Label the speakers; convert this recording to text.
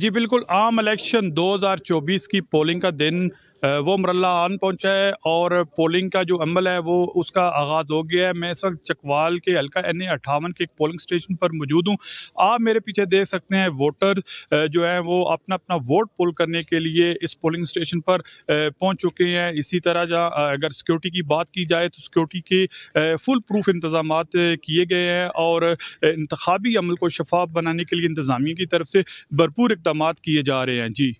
Speaker 1: जी बिल्कुल आम इलेक्शन 2024 की पोलिंग का दिन वो मरला आन पहुंचा है और पोलिंग का जो अमल है वो उसका आगाज़ हो गया है मैं इस वक्त चकवाल के हल्का एन ए अट्ठावन के एक पोलिंग स्टेशन पर मौजूद हूँ आप मेरे पीछे देख सकते हैं वोटर जो है वो अपना अपना वोट पोल करने के लिए इस पोलिंग स्टेशन पर पहुँच चुके हैं इसी तरह जहाँ अगर सिक्योरिटी की बात की जाए तो सिक्योरिटी के फुल प्रूफ इंतजाम किए गए हैं और इंतबी अमल को शफाफ बनाने के लिए इंतज़ामिया की तरफ से भरपूर इकदाम किए जा रहे हैं जी